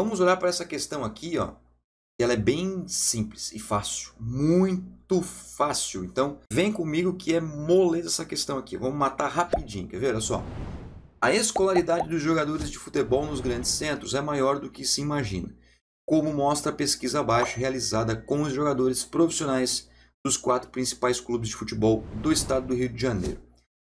Vamos olhar para essa questão aqui, ó. Ela é bem simples e fácil, muito fácil. Então, vem comigo que é moleza essa questão aqui. Vamos matar rapidinho, quer ver? Olha só. A escolaridade dos jogadores de futebol nos grandes centros é maior do que se imagina, como mostra a pesquisa abaixo realizada com os jogadores profissionais dos quatro principais clubes de futebol do estado do Rio de Janeiro.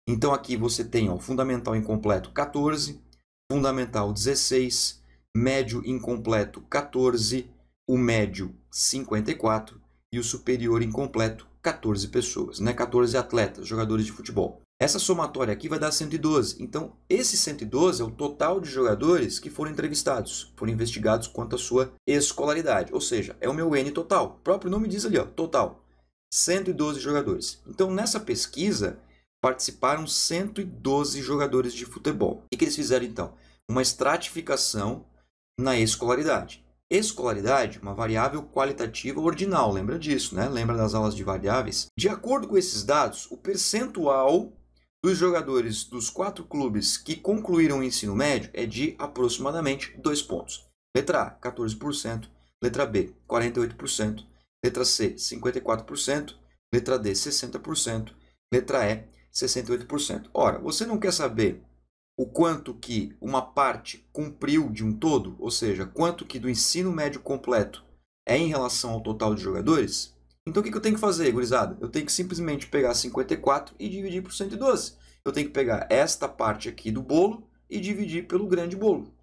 Então aqui você tem o fundamental incompleto 14, fundamental 16, médio incompleto 14, o médio 54 e o superior incompleto 14 pessoas, né? 14 atletas, jogadores de futebol. Essa somatória aqui vai dar 112. Então, esse 112 é o total de jogadores que foram entrevistados, foram investigados quanto à sua escolaridade, ou seja, é o meu N total. O próprio nome diz ali, ó, total. 112 jogadores. Então, nessa pesquisa, participaram 112 jogadores de futebol. O que eles fizeram então? Uma estratificação na escolaridade. Escolaridade, uma variável qualitativa ordinal, lembra disso, né? Lembra das aulas de variáveis? De acordo com esses dados, o percentual dos jogadores dos quatro clubes que concluíram o ensino médio é de aproximadamente 2 pontos. Letra A, 14%, letra B, 48%, letra C, 54%, letra D, 60%, letra E, 68%. Ora, você não quer saber o quanto que uma parte cumpriu de um todo, ou seja, quanto que do ensino médio completo é em relação ao total de jogadores, então o que, eu tenho que fazer, gurizada? Eu tenho que simplesmente pegar 54 e dividir por 112. Eu tenho que pegar esta parte aqui do bolo e dividir pelo grande bolo.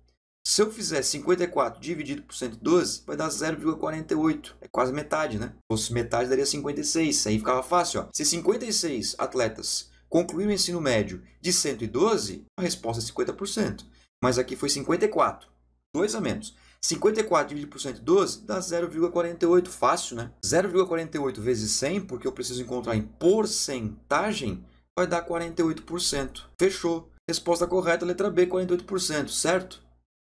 Se eu fizer 54 dividido por 112, vai dar 0,48. É quase metade, né? Se fosse metade, daria 56. Aí ficava fácil. Ó. Se 56 atletas concluiu o ensino médio de 112, a resposta é 50%. Mas aqui foi 54, 2 a menos. 54 dividido por 112 dá 0,48, fácil, né? 0,48 vezes 100, porque eu preciso encontrar em porcentagem, vai dar 48%. Fechou. Resposta correta, letra B, 48%, certo?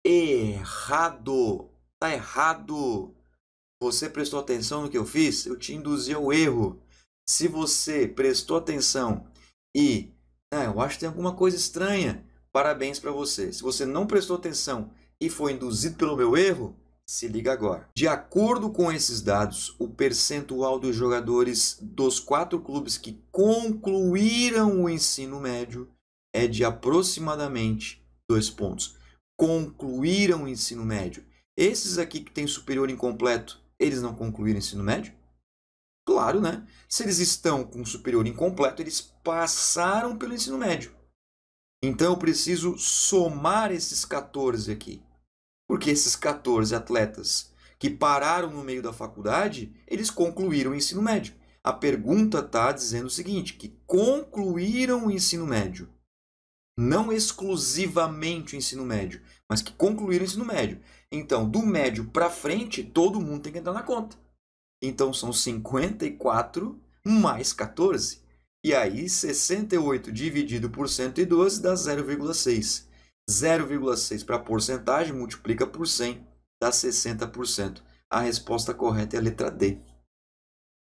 Errado. Tá errado. Você prestou atenção no que eu fiz? Eu te induzi ao erro. Se você prestou atenção e ah, eu acho que tem alguma coisa estranha, parabéns para você. Se você não prestou atenção e foi induzido pelo meu erro, se liga agora. De acordo com esses dados, o percentual dos jogadores dos quatro clubes que concluíram o ensino médio é de aproximadamente dois pontos. Concluíram o ensino médio. Esses aqui que têm superior incompleto, eles não concluíram o ensino médio? claro, né? Se eles estão com o superior incompleto, eles passaram pelo ensino médio. Então eu preciso somar esses 14 aqui. Porque esses 14 atletas que pararam no meio da faculdade, eles concluíram o ensino médio. A pergunta está dizendo o seguinte: que concluíram o ensino médio. Não exclusivamente o ensino médio, mas que concluíram o ensino médio. Então, do médio para frente, todo mundo tem que entrar na conta. Então são 54 mais 14. E aí 68 dividido por 112 dá 0,6. 0,6 para porcentagem multiplica por 100 dá 60%. A resposta correta é a letra D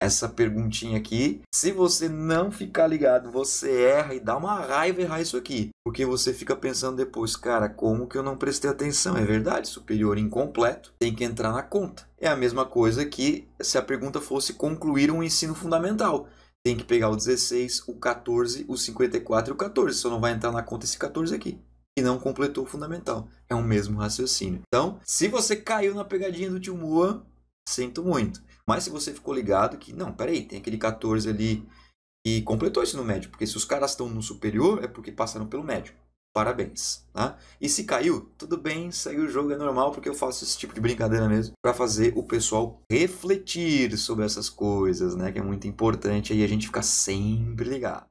essa perguntinha aqui. Se você não ficar ligado, você erra e dá uma raiva errar isso aqui. Porque você fica pensando depois, cara, como que eu não prestei atenção? É verdade, superior incompleto tem que entrar na conta. É a mesma coisa que se a pergunta fosse concluir um ensino fundamental. Tem que pegar o 16, o 14, o 54 e o 14. Só não vai entrar na conta esse 14 aqui e não completou o fundamental. É o mesmo raciocínio. Então, se você caiu na pegadinha do tio Mua, sinto muito. Mas se você ficou ligado que, não, peraí, tem aquele 14 ali e completou isso no médio, porque se os caras estão no superior é porque passaram pelo médio. Parabéns, tá? E se caiu, tudo bem, segue o jogo, é normal, porque eu faço esse tipo de brincadeira mesmo para fazer o pessoal refletir sobre essas coisas, né? Que é muito importante aí a gente ficar sempre ligado.